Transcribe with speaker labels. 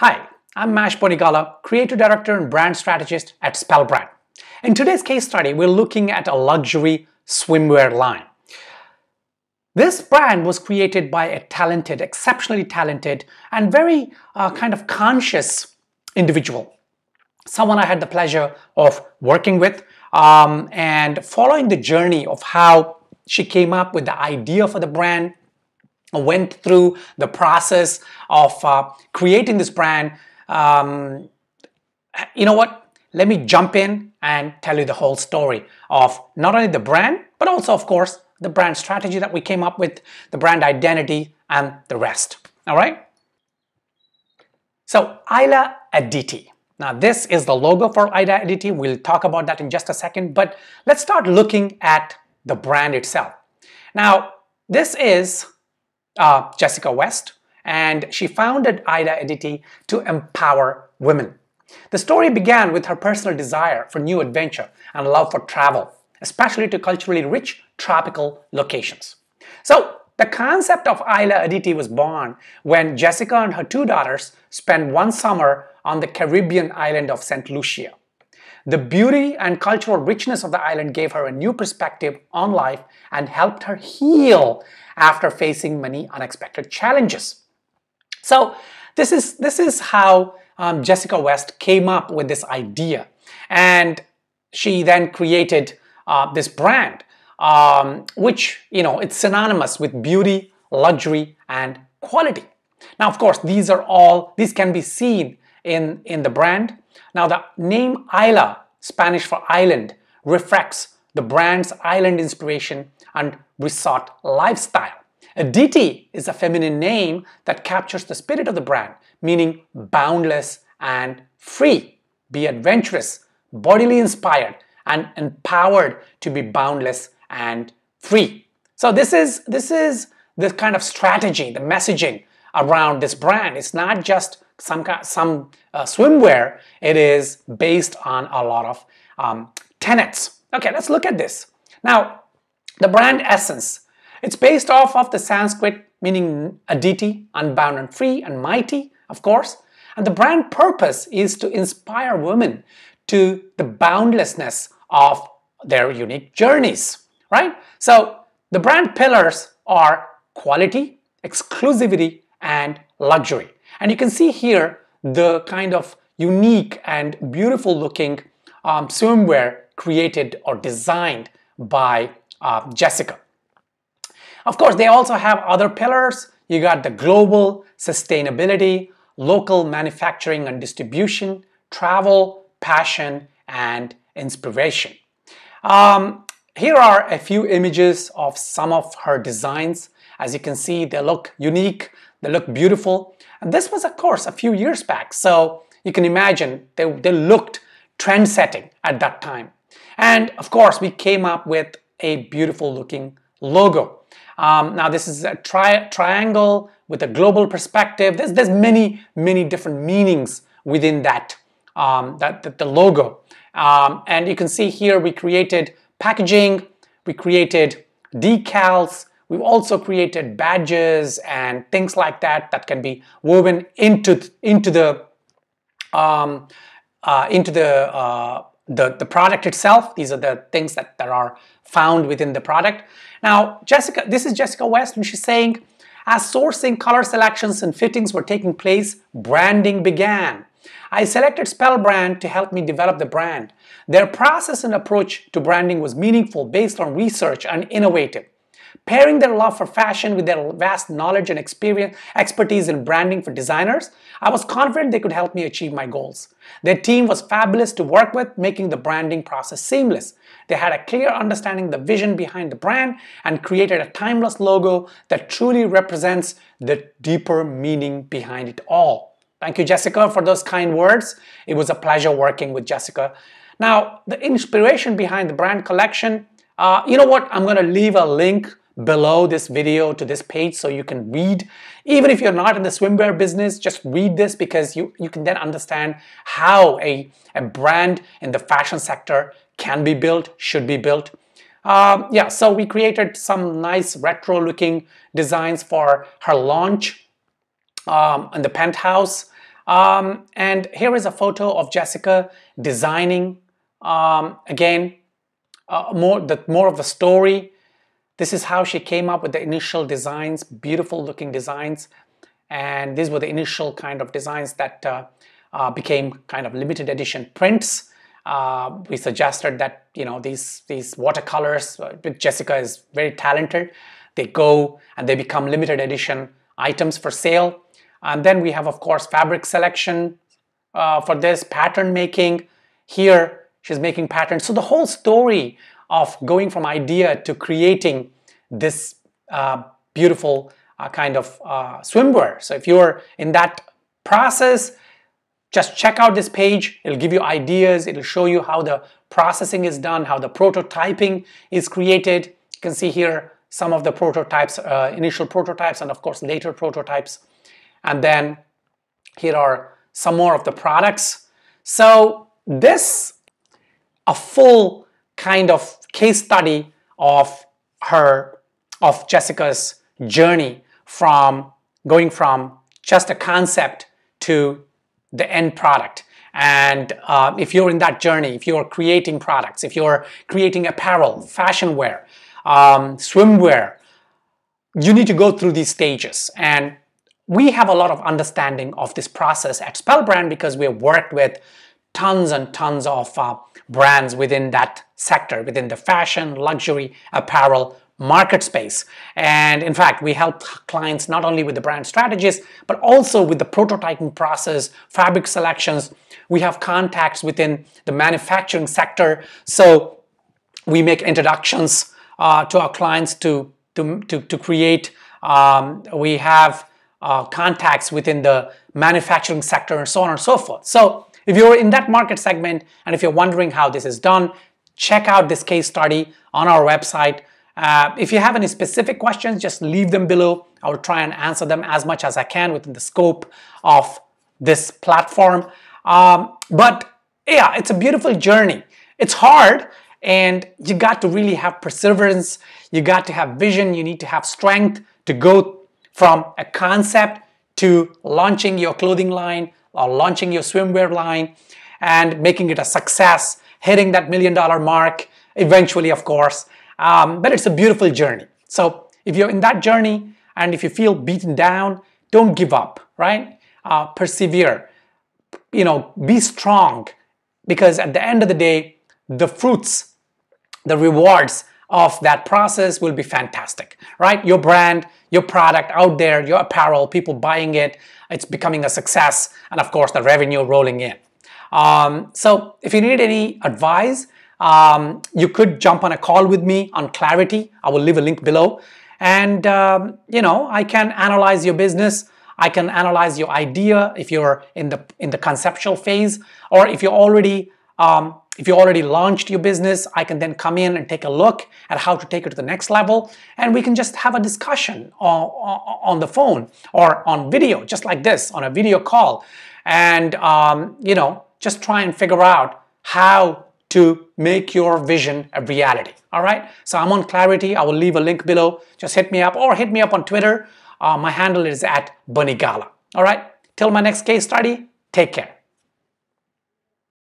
Speaker 1: Hi, I'm Mash Bonigala, Creative Director and Brand Strategist at Spellbrand. In today's case study, we're looking at a luxury swimwear line. This brand was created by a talented, exceptionally talented, and very uh, kind of conscious individual. Someone I had the pleasure of working with um, and following the journey of how she came up with the idea for the brand, went through the process of uh, creating this brand. Um, you know what? Let me jump in and tell you the whole story of not only the brand, but also, of course, the brand strategy that we came up with, the brand identity, and the rest. All right? So, Isla Aditi. Now, this is the logo for Ida Aditi. We'll talk about that in just a second, but let's start looking at the brand itself. Now, this is uh, Jessica West, and she founded IDA Editi to empower women. The story began with her personal desire for new adventure and love for travel, especially to culturally rich tropical locations. So, the concept of Ida Editi was born when Jessica and her two daughters spent one summer on the Caribbean island of St. Lucia. The beauty and cultural richness of the island gave her a new perspective on life and helped her heal after facing many unexpected challenges. So this is, this is how um, Jessica West came up with this idea. And she then created uh, this brand, um, which, you know, it's synonymous with beauty, luxury, and quality. Now, of course, these are all, these can be seen in, in the brand now the name Isla, Spanish for island, reflects the brand's island inspiration and resort lifestyle. Aditi is a feminine name that captures the spirit of the brand, meaning boundless and free. Be adventurous, bodily inspired, and empowered to be boundless and free. So this is this is the kind of strategy, the messaging around this brand. It's not just some, some uh, swimwear. It is based on a lot of um, tenets. Okay, let's look at this. Now, the brand essence. It's based off of the Sanskrit meaning aditi, unbound and free, and mighty, of course. And the brand purpose is to inspire women to the boundlessness of their unique journeys, right? So the brand pillars are quality, exclusivity, and luxury. And you can see here the kind of unique and beautiful looking um, swimwear created or designed by uh, Jessica. Of course, they also have other pillars. You got the global, sustainability, local manufacturing and distribution, travel, passion, and inspiration. Um, here are a few images of some of her designs. As you can see, they look unique. They look beautiful. And this was of course a few years back. So you can imagine they, they looked trend setting at that time. And of course, we came up with a beautiful looking logo. Um, now this is a tri triangle with a global perspective. There's, there's many, many different meanings within that, um, that, that, the logo. Um, and you can see here we created packaging, we created decals, We've also created badges and things like that that can be woven into, into the, um, uh, into the, uh, the, the product itself. These are the things that, that are found within the product. Now, Jessica, this is Jessica West, and she's saying, as sourcing, color selections, and fittings were taking place, branding began. I selected Spellbrand to help me develop the brand. Their process and approach to branding was meaningful based on research and innovative. Pairing their love for fashion with their vast knowledge and experience, expertise in branding for designers, I was confident they could help me achieve my goals. Their team was fabulous to work with, making the branding process seamless. They had a clear understanding the vision behind the brand and created a timeless logo that truly represents the deeper meaning behind it all. Thank you, Jessica, for those kind words. It was a pleasure working with Jessica. Now, the inspiration behind the brand collection uh, you know what? I'm going to leave a link below this video to this page so you can read. Even if you're not in the swimwear business, just read this because you, you can then understand how a, a brand in the fashion sector can be built, should be built. Um, yeah, so we created some nice retro looking designs for her launch um, in the penthouse. Um, and here is a photo of Jessica designing. Um, again, uh, more that more of the story. This is how she came up with the initial designs, beautiful looking designs, and these were the initial kind of designs that uh, uh, became kind of limited edition prints. Uh, we suggested that you know these these watercolors. Uh, Jessica is very talented. They go and they become limited edition items for sale. And then we have of course fabric selection uh, for this pattern making. Here she's making patterns. So the whole story of going from idea to creating this uh, beautiful uh, kind of uh, swimwear. So if you're in that process, just check out this page. It'll give you ideas. It'll show you how the processing is done, how the prototyping is created. You can see here some of the prototypes, uh, initial prototypes, and of course later prototypes. And then here are some more of the products. So this a full kind of case study of her, of Jessica's journey from going from just a concept to the end product. And uh, if you're in that journey, if you're creating products, if you're creating apparel, fashion wear, um, swimwear, you need to go through these stages. And we have a lot of understanding of this process at Spellbrand because we have worked with tons and tons of uh, brands within that sector, within the fashion, luxury, apparel market space. And in fact, we help clients not only with the brand strategies, but also with the prototyping process, fabric selections. We have contacts within the manufacturing sector. So we make introductions uh, to our clients to, to, to, to create. Um, we have uh, contacts within the manufacturing sector and so on and so forth. So if you're in that market segment and if you're wondering how this is done, check out this case study on our website. Uh, if you have any specific questions, just leave them below. I will try and answer them as much as I can within the scope of this platform. Um, but yeah, it's a beautiful journey. It's hard and you got to really have perseverance. You got to have vision. You need to have strength to go from a concept to launching your clothing line, or launching your swimwear line and making it a success, hitting that million dollar mark eventually, of course. Um, but it's a beautiful journey. So if you're in that journey and if you feel beaten down, don't give up, right? Uh, persevere. You know, be strong because at the end of the day, the fruits, the rewards of that process will be fantastic, right? Your brand, your product out there, your apparel, people buying it, it's becoming a success, and of course the revenue rolling in. Um, so if you need any advice, um, you could jump on a call with me on Clarity. I will leave a link below. And, um, you know, I can analyze your business. I can analyze your idea if you're in the, in the conceptual phase or if you're already um, if you already launched your business, I can then come in and take a look at how to take it to the next level. And we can just have a discussion on, on the phone or on video, just like this, on a video call. And, um, you know, just try and figure out how to make your vision a reality. All right. So I'm on Clarity. I will leave a link below. Just hit me up or hit me up on Twitter. Uh, my handle is at Bunny Gala. All right. Till my next case study, take care.